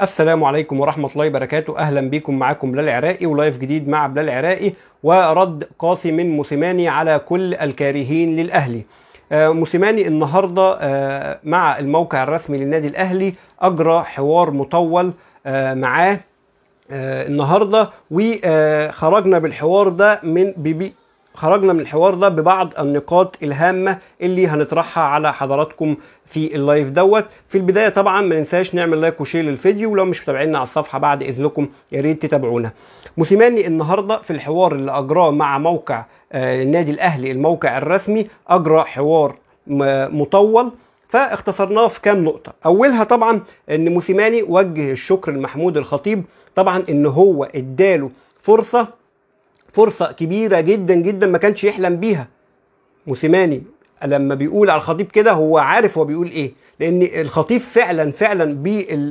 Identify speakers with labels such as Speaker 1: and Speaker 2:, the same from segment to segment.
Speaker 1: السلام عليكم ورحمة الله وبركاته أهلا بكم معاكم بلال عراقي ولايف جديد مع بلال عراقي ورد قاسي من موسيماني على كل الكارهين للأهلي آه، موسيماني النهاردة آه، مع الموقع الرسمي للنادي الأهلي أجرى حوار مطول آه، معاه النهارده وخرجنا بالحوار ده من خرجنا من الحوار ده ببعض النقاط الهامة اللي هنطرحها على حضراتكم في اللايف دوت في البداية طبعا ما ننساش نعمل لايك وشير للفيديو ولو مش متابعينا على الصفحة بعد إذنكم يا ريت تتابعونا موسيماني النهاردة في الحوار اللي أجراه مع موقع آه، النادي الأهلي الموقع الرسمي أجرى حوار مطول فاختصرناه في كام نقطة أولها طبعا أن موسيماني وجه الشكر لمحمود الخطيب طبعا أن هو اداله فرصة فرصه كبيره جدا جدا ما كانش يحلم بيها موسيماني لما بيقول على الخطيب كده هو عارف هو بيقول ايه لان الخطيب فعلا فعلا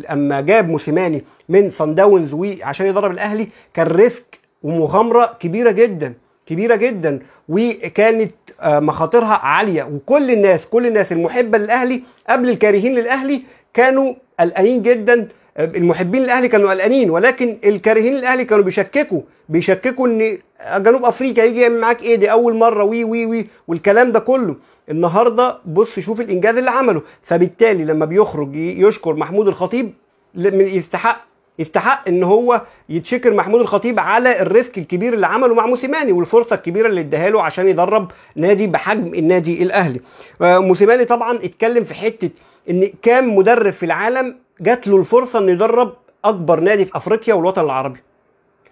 Speaker 1: اما جاب موسيماني من صن داونز عشان يضرب الاهلي كان ريسك ومغامره كبيره جدا كبيره جدا وكانت آه، مخاطرها عاليه وكل الناس كل الناس المحبه للاهلي قبل الكارهين للاهلي كانوا قلقانين جدا آه، المحبين للاهلي كانوا قلقانين ولكن الكارهين للاهلي كانوا بيشككوا بيشككوا ان جنوب افريقيا يجي يعمل معاك ايه دي اول مره وي وي وي والكلام ده كله النهارده بص شوف الانجاز اللي عمله فبالتالي لما بيخرج يشكر محمود الخطيب يستحق يستحق ان هو يتشكر محمود الخطيب على الريسك الكبير اللي عمله مع موسيماني والفرصه الكبيره اللي اداها له عشان يدرب نادي بحجم النادي الاهلي آه، موسيماني طبعا اتكلم في حته ان كام مدرب في العالم جات له الفرصه انه يدرب اكبر نادي في افريقيا والوطن العربي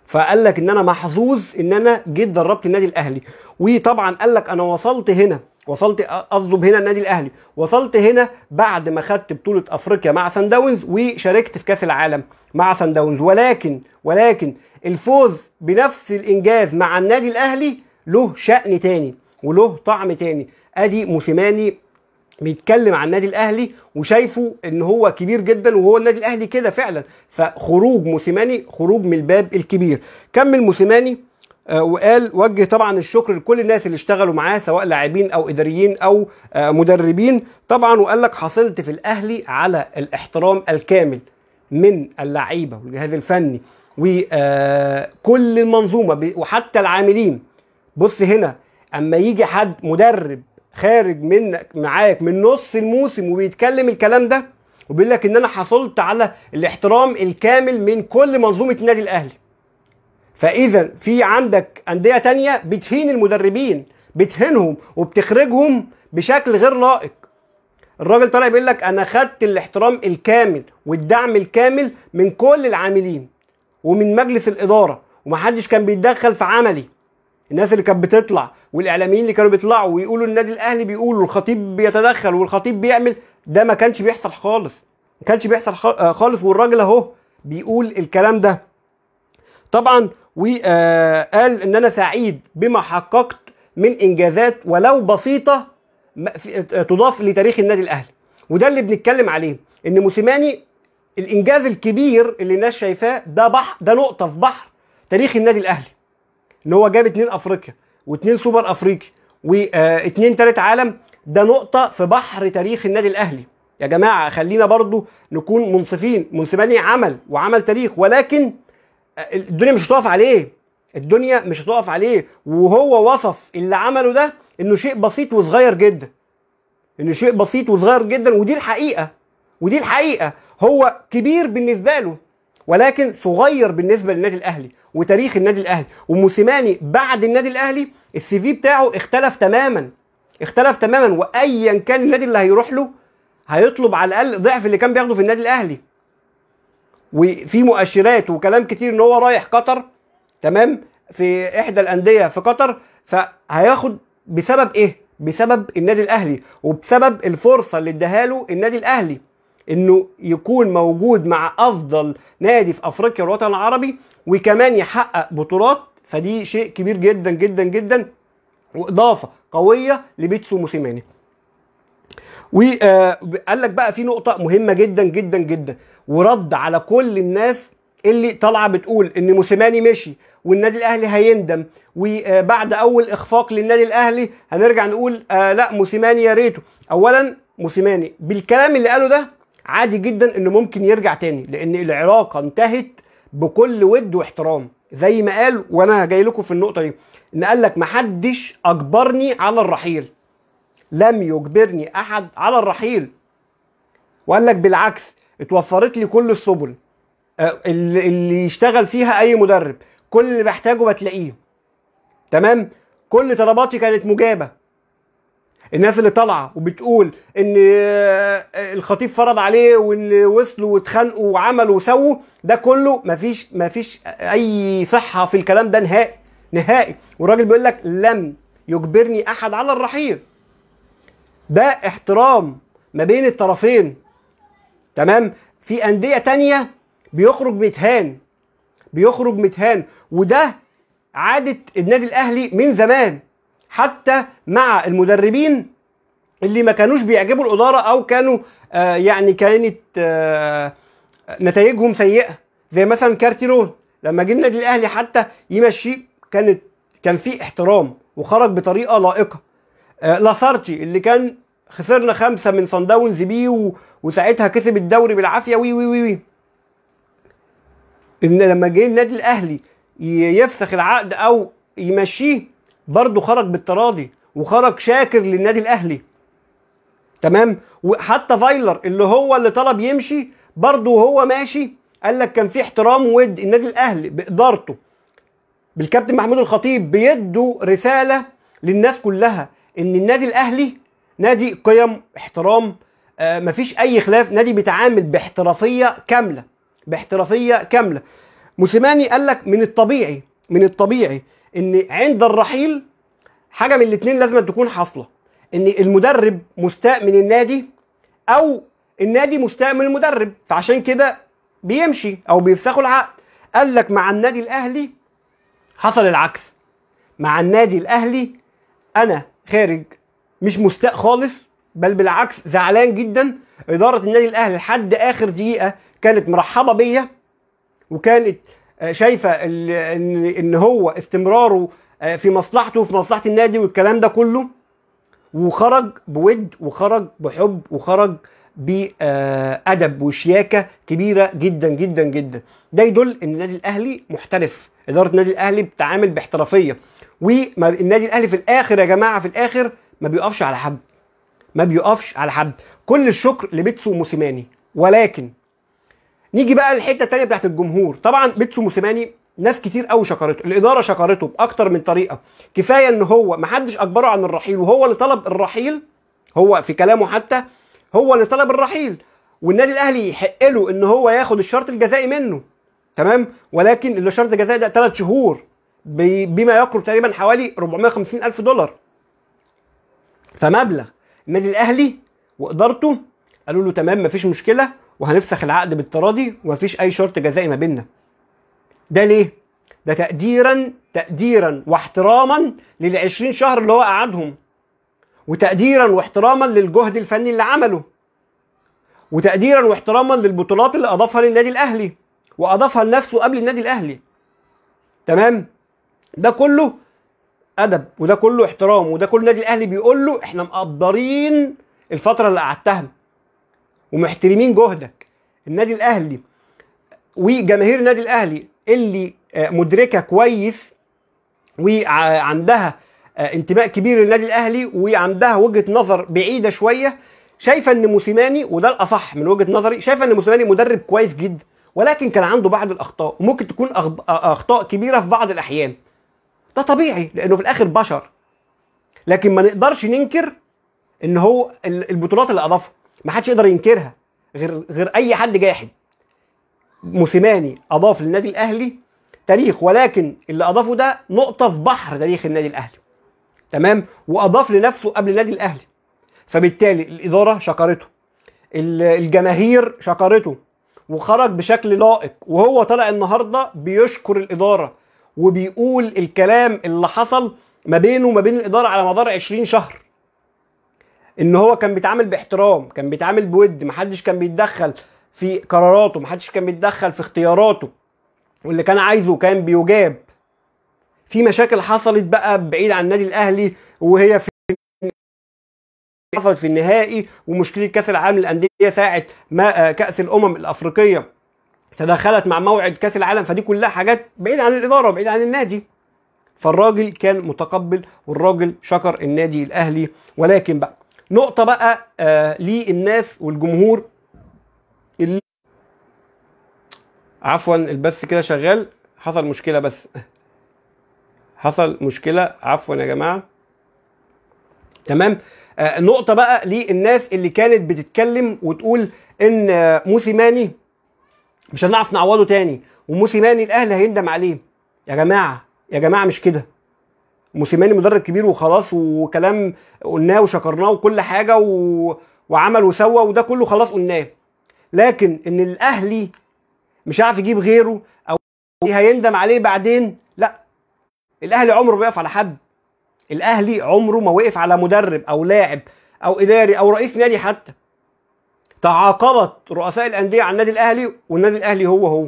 Speaker 1: فقال لك ان انا محظوظ ان انا جيت دربت النادي الاهلي وطبعا قال لك انا وصلت هنا وصلت اطلب هنا النادي الاهلي وصلت هنا بعد ما خدت بطوله افريقيا مع سان داونز وشاركت في كاس العالم مع سان داونز ولكن ولكن الفوز بنفس الانجاز مع النادي الاهلي له شأن تاني وله طعم تاني ادي موسيماني بيتكلم عن النادي الاهلي وشايفه ان هو كبير جدا وهو النادي الاهلي كده فعلا فخروج موسيماني خروج من الباب الكبير كمل موسيماني آه، وقال وجه طبعا الشكر لكل الناس اللي اشتغلوا معاه سواء لاعبين او اداريين او آه، مدربين طبعا وقال لك حصلت في الاهلي على الاحترام الكامل من اللعيبه والجهاز الفني وكل آه، المنظومه وحتى العاملين بص هنا اما يجي حد مدرب خارج منك معاك من نص الموسم وبيتكلم الكلام ده وبيقول لك ان انا حصلت على الاحترام الكامل من كل منظومه النادي الاهلي فاذا في عندك انديه تانية بتهين المدربين بتهينهم وبتخرجهم بشكل غير لائق الراجل طالع بيقول لك انا خدت الاحترام الكامل والدعم الكامل من كل العاملين ومن مجلس الاداره ومحدش كان بيتدخل في عملي الناس اللي كانت بتطلع والاعلاميين اللي كانوا بيطلعوا ويقولوا النادي الاهلي بيقولوا الخطيب بيتدخل والخطيب بيعمل ده ما كانش بيحصل خالص ما كانش بيحصل آه، خالص والراجل اهو بيقول الكلام ده طبعا وقال آه، ان انا سعيد بما حققت من انجازات ولو بسيطه آه، تضاف لتاريخ النادي الاهلي وده اللي بنتكلم عليه ان موسيماني الانجاز الكبير اللي الناس شايفاه ده بحر ده نقطه في بحر تاريخ النادي الاهلي ان هو جاب اتنين افريقيا واتنين سوبر افريقي واتنين آه، تالت عالم ده نقطه في بحر تاريخ النادي الاهلي يا جماعه خلينا برضو نكون منصفين منصفاني عمل وعمل تاريخ ولكن آه، الدنيا مش هتقف عليه الدنيا مش هتقف عليه وهو وصف اللي عمله ده انه شيء بسيط وصغير جدا انه شيء بسيط وصغير جدا ودي الحقيقه ودي الحقيقه هو كبير بالنسبه له ولكن صغير بالنسبه للنادي الاهلي وتاريخ النادي الاهلي وموسيماني بعد النادي الاهلي السي في بتاعه اختلف تماما اختلف تماما وايا كان النادي اللي هيروح له هيطلب على الاقل ضعف اللي كان بياخده في النادي الاهلي وفي مؤشرات وكلام كتير ان هو رايح قطر تمام في احدى الانديه في قطر فهياخد بسبب ايه بسبب النادي الاهلي وبسبب الفرصه اللي اداها له النادي الاهلي انه يكون موجود مع افضل نادي في افريقيا والوطن العربي وكمان يحقق بطولات فدي شيء كبير جدا جدا جدا واضافه قويه لبيتسو موسيماني وقال آه، لك بقى في نقطه مهمه جدا جدا جدا ورد على كل الناس اللي طالعه بتقول ان موسيماني مشي والنادي الاهلي هيندم وبعد آه، اول اخفاق للنادي الاهلي هنرجع نقول آه لا موسيماني يا ريته اولا موسيماني بالكلام اللي قاله ده عادي جدا انه ممكن يرجع تاني لان العلاقه انتهت بكل ود واحترام زي ما قال وانا جاي لكم في النقطه دي ان قال لك محدش اجبرني على الرحيل لم يجبرني احد على الرحيل وقال لك بالعكس اتوفرت لي كل السبل آه، اللي يشتغل فيها اي مدرب كل اللي بحتاجه بتلاقيه تمام كل طلباتي كانت مجابه الناس اللي طالعه وبتقول ان آه، الخطيب فرض عليه وان وصلوا واتخانقوا وعملوا وسووا ده كله مفيش مفيش اي صحه في الكلام ده نهائي نهائي والراجل بيقول لك لم يجبرني احد على الرحيل ده احترام ما بين الطرفين تمام في انديه تانية بيخرج متهان بيخرج متهان وده عاده النادي الاهلي من زمان حتى مع المدربين اللي ما كانوش بيعجبوا الاداره او كانوا آه يعني كانت آه نتائجهم سيئه زي مثلا كارتيرون لما جه النادي الاهلي حتى يمشي كانت كان في احترام وخرج بطريقه لائقه آه لاسارتي اللي كان خسرنا خمسه من صن داونز بيه وساعتها كسب الدوري بالعافيه وي وي وي, وي. ان لما جه النادي الاهلي يفسخ العقد او يمشيه برضه خرج بالتراضي وخرج شاكر للنادي الاهلي تمام وحتى فايلر اللي هو اللي طلب يمشي برضه وهو ماشي قال لك كان في احترام ود النادي الاهلي بادارته بالكابتن محمود الخطيب بيدوا رساله للناس كلها ان النادي الاهلي نادي قيم احترام آه مفيش اي خلاف نادي بيتعامل باحترافيه كامله باحترافيه كامله موسيماني قال لك من الطبيعي من الطبيعي ان عند الرحيل حاجه من الاثنين لازم تكون حاصله ان المدرب مستاء من النادي او النادي مستاء من المدرب فعشان كده بيمشي او بيفسخوا العقد قال لك مع النادي الاهلي حصل العكس مع النادي الاهلي انا خارج مش مستاء خالص بل بالعكس زعلان جدا اداره النادي الاهلي لحد اخر دقيقه كانت مرحبه بيا وكانت شايفه ان هو استمراره آه، في مصلحته وفي مصلحه النادي والكلام ده كله وخرج بود وخرج بحب وخرج بادب وشياكه كبيره جدا جدا جدا ده يدل ان النادي الاهلي محترف اداره النادي الاهلي بتعامل باحترافيه والنادي الاهلي في الاخر يا جماعه في الاخر ما بيقفش على حد ما بيقفش على حد كل الشكر لبيتسو موسيماني ولكن نيجي بقى للحته الثانيه بتاعت الجمهور طبعا بيتسو موسيماني ناس كتير قوي شكرته الاداره شكرته باكتر من طريقه كفايه ان هو ما حدش اجبره عن الرحيل وهو اللي طلب الرحيل هو في كلامه حتى هو اللي طلب الرحيل والنادي الاهلي يحق له ان هو ياخد الشرط الجزائي منه تمام ولكن الشرط الجزائي ده ثلاث شهور بما يقرب تقريبا حوالي 450 الف دولار فمبلغ النادي الاهلي وادارته قالوا له تمام مفيش مشكله وهنفسخ العقد بالتراضي ومفيش اي شرط جزائي ما بيننا ده ليه ده تقديرا تقديرا واحتراما لل 20 شهر اللي هو قعدهم وتقديرا واحتراما للجهد الفني اللي عمله وتقديرا واحتراما للبطولات اللي اضافها للنادي الاهلي واضافها لنفسه قبل النادي الاهلي تمام ده كله ادب وده كله احترام وده كل النادي الاهلي بيقول له احنا مقدرين الفتره اللي قعدتها ومحترمين جهدك النادي الاهلي وجماهير النادي الاهلي اللي آه، مدركه كويس وعندها آه، انتماء كبير للنادي الاهلي وعندها وجهه نظر بعيده شويه شايفه ان موسيماني وده الاصح من وجهه نظري شايفه ان موسيماني مدرب كويس جدا ولكن كان عنده بعض الاخطاء وممكن تكون آه، اخطاء كبيره في بعض الاحيان ده طبيعي لانه في الاخر بشر لكن ما نقدرش ننكر ان هو البطولات اللي اضافها ما حدش يقدر ينكرها غير غير اي حد جاحد موسيماني اضاف للنادي الاهلي تاريخ ولكن اللي اضافه ده نقطه في بحر تاريخ النادي الاهلي تمام واضاف لنفسه قبل النادي الاهلي فبالتالي الاداره شكرته الجماهير شكرته وخرج بشكل لائق وهو طلع النهارده بيشكر الاداره وبيقول الكلام اللي حصل ما بينه وما بين الاداره على مدار 20 شهر ان هو كان بيتعامل باحترام كان بيتعامل بود محدش كان بيتدخل في قراراته محدش كان بيتدخل في اختياراته واللي كان عايزه كان بيجاب في مشاكل حصلت بقى بعيد عن النادي الاهلي وهي في حصلت في النهائي ومشكله كاس العالم للانديه ساعه ما آه، كاس الامم الافريقيه تدخلت مع موعد كاس العالم فدي كلها حاجات بعيد عن الاداره وبعيد عن النادي فالراجل كان متقبل والراجل شكر النادي الاهلي ولكن بقى نقطه بقى آه للناس والجمهور اللي عفوا البث كده شغال حصل مشكله بس حصل مشكله عفوا يا جماعه تمام آه نقطه بقى للناس اللي كانت بتتكلم وتقول ان آه، موسيماني مش هنعرف نعوضه تاني وموسيماني الاهلي هيندم عليه يا جماعه يا جماعه مش كده موسيماني مدرب كبير وخلاص وكلام قلناه وشكرناه وكل حاجه و... وعمل وسوى وده كله خلاص قلناه لكن ان الاهلي مش عارف يجيب غيره او إيه هيندم عليه بعدين لا الاهلي عمره ما بيقف على حد الاهلي عمره ما وقف على مدرب او لاعب او اداري او رئيس نادي حتى تعاقبت رؤساء الانديه على النادي الاهلي والنادي الاهلي هو هو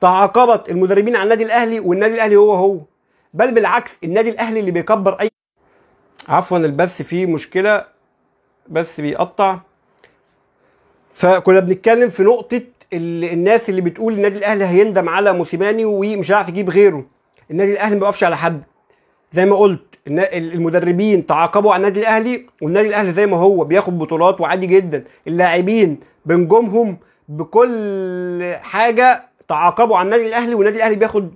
Speaker 1: تعاقبت المدربين على النادي الاهلي والنادي الاهلي هو هو بل بالعكس النادي الاهلي اللي بيكبر اي عفوا البث فيه مشكله بث بيقطع فكنا بنتكلم في نقطه الناس اللي بتقول النادي الاهلي هيندم على موسيماني ومش هيعرف يجيب غيره النادي الاهلي ما بيقفش على حد زي ما قلت المدربين تعاقبوا على النادي الاهلي والنادي الاهلي زي ما هو بياخد بطولات وعادي جدا اللاعبين بنجومهم بكل حاجه تعاقبوا على النادي الاهلي والنادي الاهلي بياخد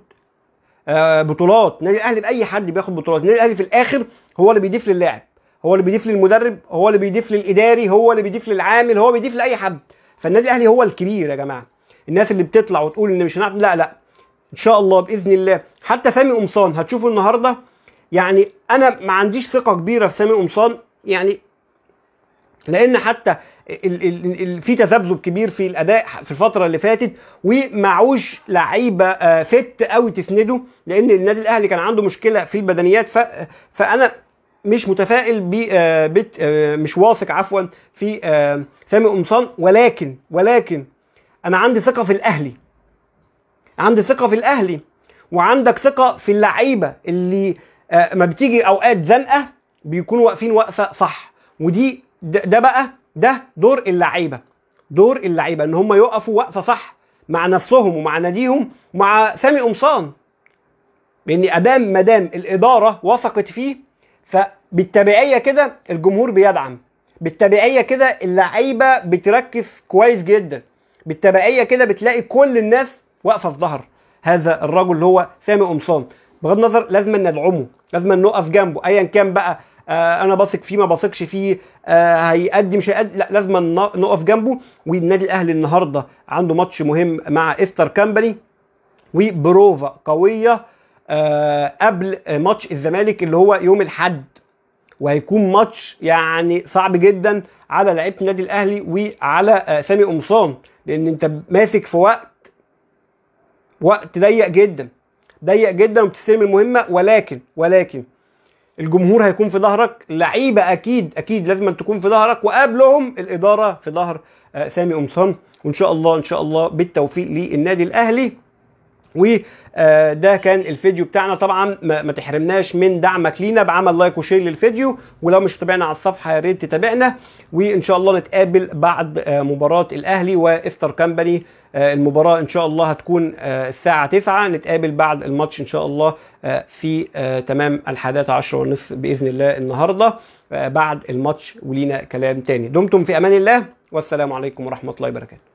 Speaker 1: آه، بطولات النادي الاهلي باي حد بياخد بطولات النادي الاهلي في الاخر هو اللي بيضيف للاعب هو اللي بيضيف للمدرب هو اللي بيضيف للاداري هو اللي بيضيف للعامل هو بيضيف لاي حد فالنادي الاهلي هو الكبير يا جماعه الناس اللي بتطلع وتقول ان مش هنعرف لا لا ان شاء الله باذن الله حتى سامي قمصان هتشوفه النهارده يعني انا ما عنديش ثقه كبيره في سامي قمصان يعني لان حتى في تذبذب كبير في الاداء في الفتره اللي فاتت ومعوش لعيبه آه، فت قوي تسنده لان النادي الاهلي كان عنده مشكله في البدنيات فانا مش متفائل ب آه، آه، مش واثق عفوا في سامي قمصان ولكن ولكن انا عندي ثقه في الاهلي عندي ثقه في الاهلي وعندك ثقه في اللعيبه اللي ما بتيجي اوقات زنقه بيكونوا واقفين وقفه صح ودي ده, ده بقى ده دور اللعيبه دور اللعيبه ان هم يقفوا وقفه صح مع نفسهم ومع ناديهم ومع سامي قمصان لان ادام ما دام الاداره وثقت فيه فبالتبعيه كده الجمهور بيدعم بالتبعيه كده اللعيبه بتركز كويس جدا بالتبعيه كده بتلاقي كل الناس واقفه في ظهر هذا الرجل اللي هو سامي قمصان بغض النظر لازم ندعمه لازم نقف جنبه ايا كان بقى آه انا بثق فيه ما بثقش فيه آه هيقدم مش هيقدم لا لازم نقف جنبه والنادي الاهلي النهارده عنده ماتش مهم مع استر كامباني وبروفا قويه آه قبل ماتش الزمالك اللي هو يوم الاحد وهيكون ماتش يعني صعب جدا على لعيبه النادي الاهلي وعلى آه، سامي قمصان لان انت ماسك في وقت وقت ضيق جدا ضيق جدا وبتستلم المهمه ولكن ولكن الجمهور هيكون في ظهرك لعيبه اكيد اكيد لازم أن تكون في ظهرك وقبلهم الاداره في ظهر آه، سامي قمصان وان شاء الله ان شاء الله بالتوفيق للنادي الاهلي وده آه، كان الفيديو بتاعنا طبعا ما تحرمناش من دعمك لينا بعمل لايك وشير للفيديو ولو مش متابعنا على الصفحه يا ريت تتابعنا وان شاء الله نتقابل بعد آه، مباراه الاهلي وافتر كامباني آه، المباراه ان شاء الله هتكون الساعه 9 نتقابل بعد الماتش ان شاء الله في تمام الحادية عشر ونصف باذن الله النهارده بعد الماتش ولينا كلام تاني دمتم في امان الله والسلام عليكم ورحمه الله وبركاته